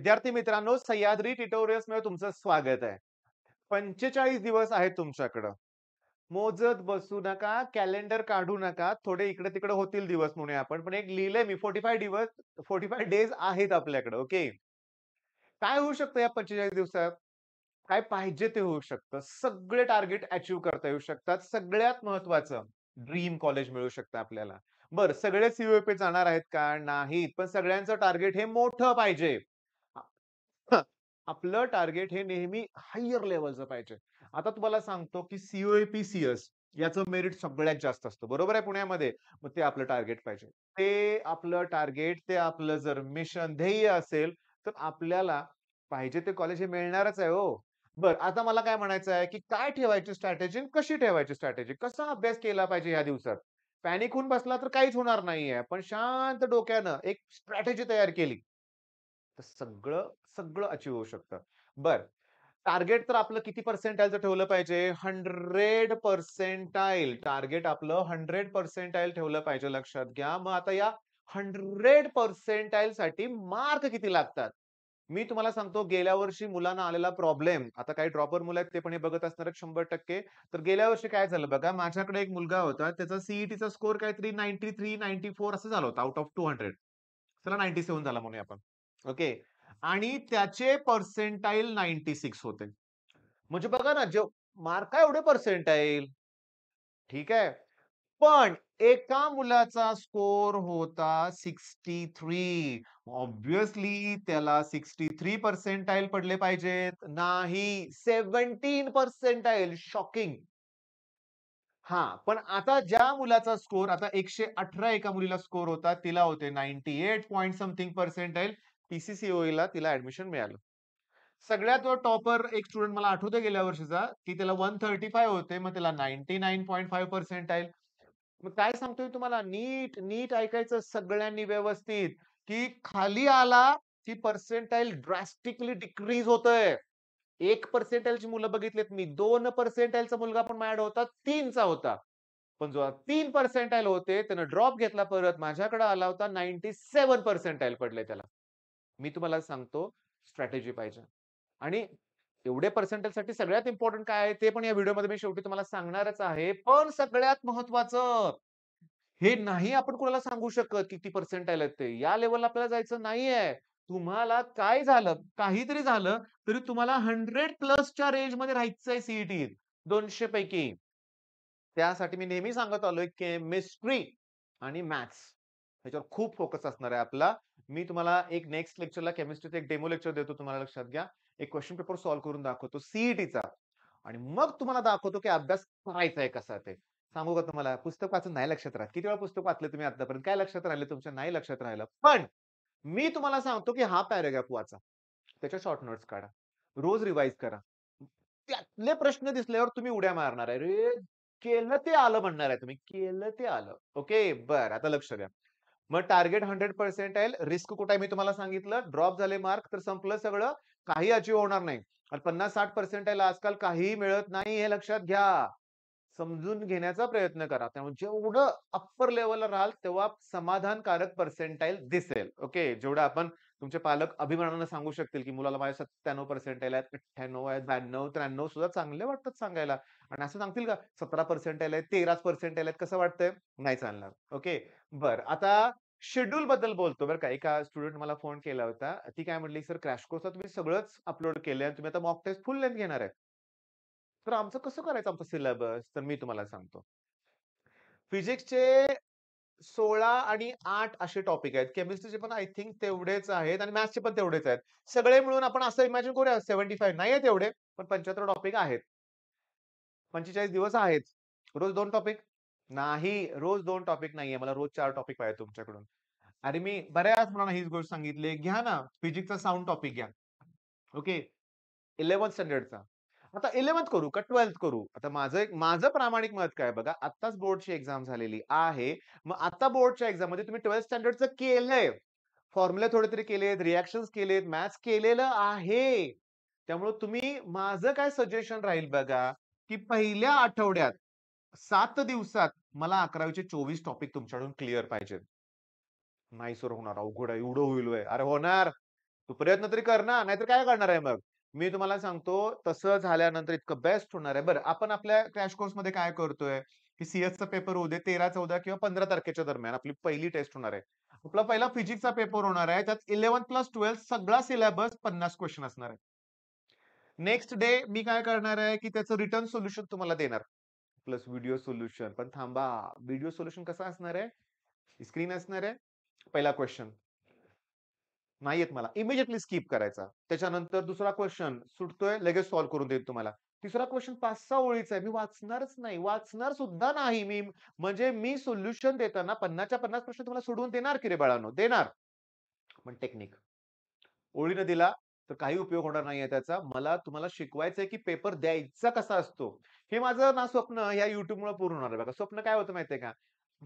विद्यार्थी मित्रांनो सह्याद्री ट्युटोरियल्स मध्ये तुमचं स्वागत आहे पंचेचाळीस दिवस आहेत तुमच्याकडं मोजत बसू नका कॅलेंडर काढू नका थोडे इकडे तिकडे होतील दिवस म्हणून आपण पण एक लिहिलंय मी फोर्टी फाय दिवस फोर्टी फाय डेज आहेत आपल्याकडे ओके काय होऊ शकतं या पंचेचाळीस दिवसात काय पाहिजे ते होऊ शकतं सगळे टार्गेट अचीव्ह करता येऊ शकतात सगळ्यात महत्वाचं ड्रीम कॉलेज मिळू शकतं आपल्याला बरं सगळे सीओपी जाणार आहेत का नाहीत पण सगळ्यांचं टार्गेट हे मोठं पाहिजे आपलं टार्गेट हे नेहमी हायर लेवलचं पाहिजे आता तुम्हाला सांगतो की सीएस याचं मेरिट सगळ्यात जास्त असतं बरोबर आहे पुण्यामध्ये मग ते आपलं टार्गेट पाहिजे ते आपलं टार्गेट ते आपलं जर मिशन ध्येय असेल तर आपल्याला पाहिजे ते कॉलेज हे मिळणारच आहे हो बर आता मला काय म्हणायचं आहे की काय ठेवायची स्ट्रॅटेजी कशी ठेवायची स्ट्रॅटेजी कसा अभ्यास केला पाहिजे या दिवसात पॅनिक होऊन बसला तर काहीच होणार नाहीये पण शांत डोक्यानं एक स्ट्रॅटेजी तयार केली तर सगळं सगळं अचीव्ह होऊ शकतं बर टार्गेट तर आपलं किती पर्सेंटाईलचं ठेवलं पाहिजे हंड्रेड पर्सेंटाईल टार्गेट आपलं हंड्रेड पर्सेंटाईल ठेवलं पाहिजे लक्षात घ्या मग आता या हंड्रेड पर्सेंटाईल साठी मार्क किती लागतात मी तुम्हाला सांगतो गेल्या वर्षी मुलांना आलेला प्रॉब्लेम आता काही ड्रॉपर मुलं आहेत ते पण हे बघत असणार शंभर टक्के तर गेल्या वर्षी काय झालं बघा माझ्याकडे एक मुलगा होता त्याचा सीईटीचा e स्कोअर काहीतरी नाईन्टी थ्री नाईन्टी फोर असं झाला होता आउट ऑफ टू हंड्रेड चला नाईन्टी सेव्हन झाला म्हणून आपण ओके आणि त्याचे पर्सेंटाईल नाईन्टी सिक्स होते म्हणजे बघा ना जे मार्क आहे एवढे पर्सेंटाईल ठीक आहे पण एका मुलाचा स्कोर होता सिक्स्टी थ्री ऑब्विसली त्याला सिक्स्टी थ्री पर्सेंटाईल पडले पाहिजेत नाही सेव्हन्टीन पर्सेंटाईल शॉकिंग हा पण आता ज्या मुलाचा स्कोर आता एकशे अठरा एका मुलीला स्कोर होता तिला होते ninety eight point something percentile ला तिला ऍडमिशन मिळालं सगळ्यात टॉपर एक स्टुडंट मला आठवते गेल्या वर्षीचा की त्याला वन थर्टी फाय होते मग त्याला ninety nine point five percent आहे मग काय सांगतोय तुम्हाला नीट नीट ऐकायचं सगळ्यांनी व्यवस्थित की खाली आला की पर्सेंटाईल ड्रास्टिकली डिक्रीज होतंय एक पर्सेंटाईलची मुलं बघितलेत मी दोन पर्सेंटाईलचा मुलगा पण माझ्याकडे होता तीनचा होता पण जो तीन पर्सेंटाईल होते त्यानं ड्रॉप घेतला परत माझ्याकडे आला होता नाईन्टी सेव्हन पर्सेंटाईल पडले त्याला मी तुम्हाला सांगतो स्ट्रॅटेजी पाहिजे आणि एवढ्या पर्सेंटेजसाठी सगळ्यात इम्पॉर्टंट काय आहे ते पण या व्हिडिओमध्ये मी शेवटी तुम्हाला सांगणारच आहे पण सगळ्यात महत्वाचं हे नाही आपण कोणाला सांगू शकत किती पर्सेंट आले ते या लेवलला आपल्याला जायचं नाहीये तुम्हाला काय झालं काहीतरी झालं तरी तुम्हाला हंड्रेड प्लसच्या रेंजमध्ये राहायचं आहे सीईटी e दोनशे पैकी त्यासाठी मी नेहमी सांगत आलोय केमिस्ट्री आणि मॅथ्स ह्याच्यावर खूप फोकस असणार आहे आपला मी तुम्हाला एक नेक्स्ट लेक्चरला केमिस्ट्रीचा एक डेमो लेक्चर देतो तुम्हाला लक्षात घ्या एक क्वेश्चन पेपर सॉल्व्ह करून दाखवतो सीईटीचा e आणि मग तुम्हाला दाखवतो की अभ्यास करायचा आहे कसा ते सांगू का तुम्हाला पुस्तक वाचून नाही लक्षात राहत किती वेळा पुस्तक वाचले तुम्ही आतापर्यंत काय लक्षात राहिले तुमच्या नाही लक्षात राहिलं पण मी तुम्हाला सांगतो की हा पॅरेग्राफ वाचा त्याच्या शॉर्ट नोट्स काढा रोज रिवाईज करा त्यातले प्रश्न दिसल्यावर तुम्ही उड्या मारणार आहे रे केलं ते आलं म्हणणार आहे तुम्ही केलं ते आलं ओके बर आता लक्ष द्या मग टार्गेट हंड्रेड पर्सेंट आहे रिस्क कुठे मी तुम्हाला सांगितलं ड्रॉप झाले मार्क तर संपलं सगळं काही अचीव होणार नाही पन्नास साठ पर्सेंट आहे आजकाल काही मिळत नाही हे लक्षात घ्या समजून घेण्याचा प्रयत्न करा त्यामुळे जेवढं अप्पर लेवलला राहाल तेव्हा समाधानकारक पर्सेंटाईल दिसेल ओके जेवढं आपण तुमचे पालक अभिमानानं सांगू शकतील की मुलाला माझ्या सत्त्याण्णव पर्सेंटाईल आहेत अठ्ठ्याण्णव आहेत ब्याण्णव त्र्याण्णव सुद्धा चांगले वाटतात सांगायला आणि असं सांगतील का सतरा पर्सेंटाईल आहेत तेराच पर्सेंटाईल आहेत कसं वाटतंय नाही चालणार ओके बर आता शेड्यूल बद्दल बोलतो बरं का एका स्टुडंट मला फोन केला होता ती काय म्हणली सर क्रॅश कोर्स तुम्ही सगळंच अपलोड केलं आणि तुम्ही आता मॉक टेस्ट फुल लेंथ घेणार आहे तर आमचं कसं करायचं आमचं सिलेबस तर मी तुम्हाला सांगतो फिजिक्सचे सोळा आणि आठ असे टॉपिक आहेत केमिस्ट्रीचे पण आय थिंक तेवढेच आहेत आणि मॅथ्सचे पण तेवढेच आहेत सगळे मिळून आपण असं इमॅजिन करूया सेव्हन्टी फाईव्ह नाही आहे तेवढे पण पंच्याहत्तर टॉपिक आहेत पंचेचाळीस दिवस आहेत रोज दोन टॉपिक नाही रोज दोन टॉपिक आहे मला रोज चार टॉपिक पाहिजे तुमच्याकडून अरे मी बऱ्याच मुलांना हीच गोष्ट सांगितली घ्या ना फिजिक्सचा साऊंड टॉपिक घ्या ओके इलेव्हन्थ स्टँडर्डचा आता इलेव्हन्थ करू का ट्वेल्थ करू आता माझं एक माझं प्रामाणिक मत काय बघा आत्ताच बोर्डची एक्झाम झालेली आहे मग आता बोर्डच्या एक्झाम मध्ये तुम्ही ट्वेल्थ स्टँडर्डचं केलंय फॉर्म्युले थोडे तरी केलेत रिॲक्शन केलेत मॅथ्स केलेलं आहे त्यामुळे तुम्ही माझं काय सजेशन राहील बघा की पहिल्या आठवड्यात सात दिवसात मला अकरावीचे चोवीस टॉपिक तुमच्याकडून क्लिअर पाहिजेत नाही सर होणार अवघड आहे एवढं होईल अरे होणार तू प्रयत्न तरी कर ना नाहीतर काय करणार आहे मग मी तुम्हाला सांगतो तसं झाल्यानंतर इतकं बेस्ट होणार आहे बरं आपण आपल्या क्रॅश मध्ये काय करतोय की चा पेपर होऊ दे तेरा चौदा किंवा पंधरा तारखेच्या दरम्यान आपली पहिली टेस्ट होणार आहे आपला पहिला फिजिक्सचा पेपर होणार आहे त्यात इलेव्हन प्लस ट्वेल्थ सगळा सिलेबस पन्नास क्वेश्चन असणार आहे नेक्स्ट डे मी काय करणार आहे की त्याचं रिटर्न सोल्युशन तुम्हाला देणार प्लस व्हिडिओ सोल्युशन पण थांबा व्हिडिओ सोल्युशन कसं असणार आहे स्क्रीन असणार आहे पहिला क्वेश्चन नाहीयेत मला इमिजिएटली स्किप करायचा त्याच्यानंतर दुसरा क्वेश्चन सुटतोय लगेच सॉल्व्ह करून देईल तुम्हाला तिसरा क्वेश्चन पाच सहा ओळीचा आहे मी वाचणारच नाही वाचणार सुद्धा नाही मी म्हणजे मी सोल्युशन देताना पन्नासच्या पन्नास प्रश्न तुम्हाला सोडवून देणार की रे बाळानो देणार पण टेक्निक ओळीनं दिला तर काही उपयोग होणार आहे त्याचा मला तुम्हाला शिकवायचंय की पेपर द्यायचा कसा असतो हे माझं ना स्वप्न ह्या युट्यूबमुळे पूर्ण होणार आहे बघा स्वप्न काय होतं माहितीये का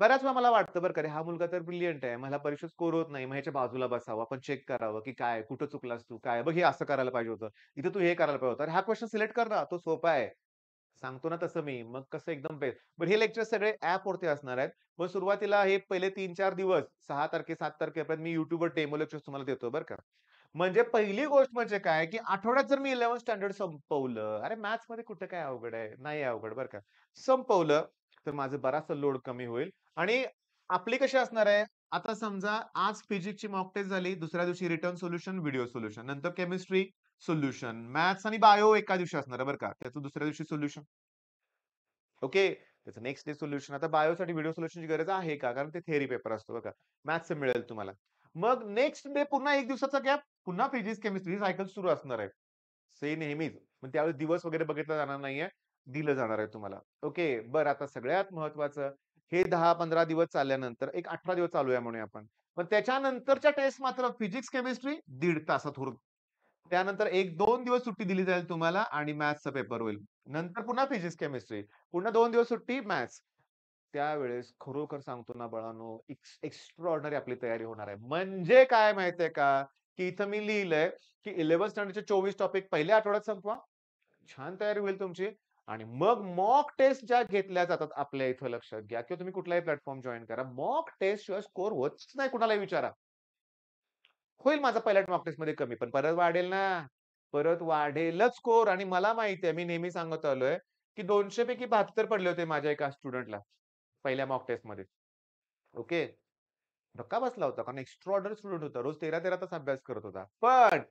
बऱ्याच वेळा मला वाटतं बरं का हा मुलगा तर ब्रिलियंट आहे मला परीक्षा स्कोर होत नाही मग ह्याच्या बाजूला बसावं आपण चेक करावं की काय कुठं चुकलास तू काय बघ हे असं करायला पाहिजे होतं इथे तू हे करायला पाहिजे होतं हा क्वेश्चन सिलेक्ट कर ना तो सोपा आहे सांगतो ना तसं मी मग कसं एकदम बेस्ट बट हे लेक्चर सगळे ऍप वरती असणार आहेत मग सुरुवातीला हे पहिले तीन चार दिवस सहा तारखे सात तारखेपर्यंत मी युट्यूबवर डेमो लेक्चर तुम्हाला देतो बरं का म्हणजे पहिली गोष्ट म्हणजे काय की आठवड्यात जर मी इलेव्हन स्टँडर्ड संपवलं अरे मॅथ्स मध्ये कुठं काय अवघड आहे नाही अवघड बरं का संपवलं तर माझं बराचसा लोड कमी होईल आणि आपली कशी असणार आहे आता समजा आज फिजिक्सची मॉक टेस्ट झाली दुसऱ्या दिवशी रिटर्न सोल्युशन व्हिडिओ सोल्युशन नंतर केमिस्ट्री सोल्युशन मॅथ्स आणि बायो एका दिवशी असणार बरं का त्याचं दुसऱ्या दिवशी सोल्युशन ओके त्याचं नेक्स्ट डे सोल्युशन आता बायोसाठी व्हिडिओ सोल्युशनची गरज आहे का कारण ते थेअरी पेपर असतो बघा मॅथ्स मिळेल तुम्हाला मग नेक्स्ट डे पुन्हा एक दिवसाचा गॅप पुन्हा फिजिक्स केमिस्ट्री सायकल सुरू असणार आहे से नेहमीच मग त्यावेळी दिवस वगैरे बघितला जाणार नाहीये दिलं जाणार आहे तुम्हाला ओके बरं आता सगळ्यात महत्वाचं हे दहा पंधरा दिवस चालल्यानंतर एक अठरा दिवस चालू आहे म्हणूया आपण पण त्याच्यानंतरच्या टेस्ट मात्र फिजिक्स केमिस्ट्री दीड तासात होईल त्यानंतर एक दोन दिवस सुट्टी दिली जाईल तुम्हाला आणि मॅथ्सचा पेपर होईल नंतर पुन्हा फिजिक्स केमिस्ट्री पुन्हा दोन दिवस सुट्टी मॅथ्स त्यावेळेस खरोखर सांगतो ना बळानो एक्स्ट्रा आपली तयारी होणार आहे म्हणजे काय माहितीये का की इथं मी लिहिलंय की इलेव्हन स्टँडर्डचे चोवीस टॉपिक पहिल्या आठवड्यात संपवा छान तयारी होईल तुमची आणि मग मॉक टेस्ट ज्या घेतल्या जातात आपल्या इथं लक्षात घ्या किंवा तुम्ही कुठलाही प्लॅटफॉर्म जॉईन करा मॉक टेस्ट शिवाय स्कोर होत नाही कुणालाही विचारा होईल माझा पहिल्या मॉक टेस्ट मध्ये कमी पण परत वाढेल ना परत वाढेलच स्कोर आणि मला माहिती आहे मी नेहमी सांगत आलोय की दोनशे पैकी बहात्तर पडले होते माझ्या एका स्टुडंटला पहिल्या मॉक टेस्ट मध्ये ओके धक्का बसला होता कारण एक्स्ट्रा ऑर्डर स्टुडंट होता रोज तेरा तेरा तास अभ्यास करत होता पण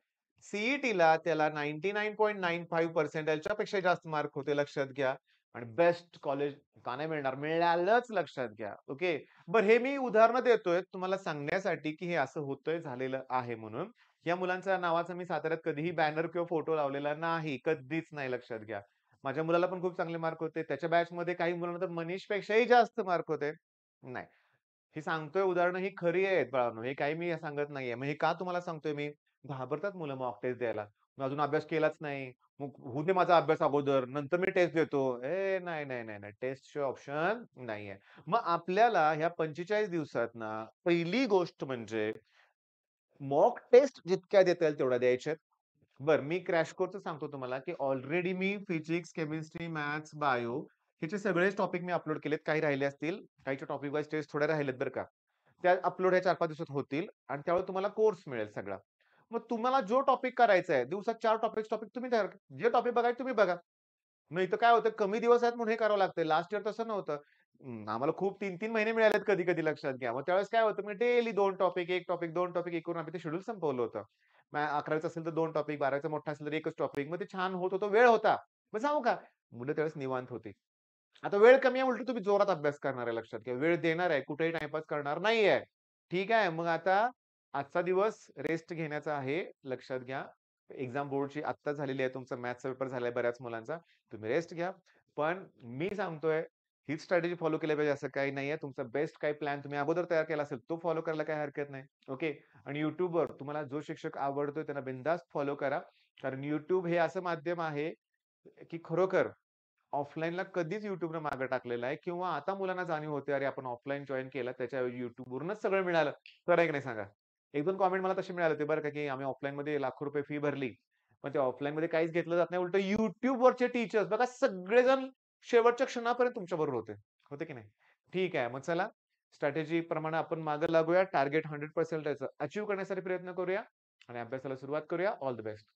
सीईटीला e त्याला ninety nine point nine five पर्सेंटच्या पेक्षा जास्त मार्क होते लक्षात घ्या आणि बेस्ट कॉलेज का नाही मिळणार मिळालंच लक्षात घ्या ओके बरं हे मी उदाहरणं देतोय तुम्हाला सांगण्यासाठी की हे असं होतंय झालेलं आहे म्हणून या मुलांच्या नावाचा मी साताऱ्यात कधीही बॅनर किंवा फोटो लावलेला नाही कधीच नाही लक्षात घ्या माझ्या मुलाला पण खूप चांगले मार्क होते त्याच्या बॅच मध्ये काही मुलांना तर मनीष पेक्षाही जास्त मार्क होते नाही हे सांगतोय उदाहरणं ही खरी आहेत बाळांनो हे काही मी सांगत नाहीये मग हे का तुम्हाला सांगतोय मी घाबरतात मुलं मॉक टेस्ट द्यायला मी अजून अभ्यास केलाच नाही मग होऊ दे माझा अभ्यास अगोदर नंतर मी टेस्ट देतो ए नाही नाही नाही नाही टेस्टचे ऑप्शन आहे मग आपल्याला ह्या पंचेचाळीस दिवसात ना पहिली गोष्ट म्हणजे मॉक टेस्ट जितक्या देता येईल तेवढ्या द्यायच्यात बर मी क्रॅश कोर्स सांगतो तुम्हाला की ऑलरेडी मी फिजिक्स केमिस्ट्री मॅथ्स बायो ह्याचे सगळेच टॉपिक मी अपलोड केलेत काही राहिले असतील काहीच्या टॉपिक वाईज टेस्ट थोड्या राहिलेत बरं का त्या अपलोड ह्या चार पाच दिवसात होतील आणि त्यावेळी तुम्हाला कोर्स मिळेल सगळा मग तुम्हाला जो टॉपिक करायचा आहे दिवसात चार टॉपिक टॉपिक तुम्ही जे टॉपिक बघायचं तुम्ही बघा नाही तर काय होतं कमी दिवस आहेत म्हणून हे करावं लागतं लास्ट इयर तसं नव्हतं आम्हाला खूप तीन तीन महिने मिळालेत कधी कधी लक्षात घ्या मग त्यावेळेस काय होतं मी डेली दोन टॉपिक एक टॉपिक दोन टॉपिक एकूण आम्ही ते शेड्यूल संपवलं होतं अकराचं असेल तर दोन टॉपिक बाराचा मोठा असेल तर एकच टॉपिक मग ते छान होत होतो वेळ होता मग सांगू का मुलं त्यावेळेस निवांत होती आता वेळ कमी आहे उलट तुम्ही जोरात अभ्यास करणार आहे लक्षात घ्या वेळ देणार आहे कुठेही टाइमपास करणार नाही आहे ठीक आहे मग आता आजचा दिवस रेस्ट घेण्याचा आहे लक्षात घ्या एक्झाम बोर्डची आत्ता झालेली आहे तुमचा मॅथ्सचा पेपर झालाय बऱ्याच मुलांचा तुम्ही रेस्ट घ्या पण मी सांगतोय ही स्ट्रॅटेजी फॉलो केली पाहिजे असं काही नाहीये तुमचा बेस्ट काही प्लॅन तुम्ही अगोदर तयार केला असेल तो फॉलो करायला काही हरकत नाही ओके आणि युट्यूबवर तुम्हाला जो शिक्षक आवडतोय त्यांना बिंदास्त फॉलो करा कारण युट्यूब हे असं माध्यम आहे की खरोखर ऑफलाईनला कधीच युट्यूबनं मागे टाकलेलं आहे किंवा आता मुलांना जाणीव होते अरे आपण ऑफलाईन जॉईन केला त्याच्या युट्यूबवरूनच सगळं मिळालं तर एक नाही सांगा एक दोन कॉमेंट मला तसे मिळाले होते बरं का की आम्ही ऑफलाईन मध्ये लाखो रुपये फी भरली पण ते ऑफलाईन मध्ये काहीच घेतलं जात नाही उलट युट्यूबवरचे टीचर्स बघा सगळेजण शेवटच्या क्षणापर्यंत तुमच्या बरोबर होते होते की नाही ठीक आहे मग चला स्ट्रॅटेजी प्रमाणे आपण मागे लागूया टार्गेट हंड्रेड पर्सेंट अचीव्ह करण्यासाठी प्रयत्न करूया आणि अभ्यासाला सुरुवात करूया ऑल द बेस्ट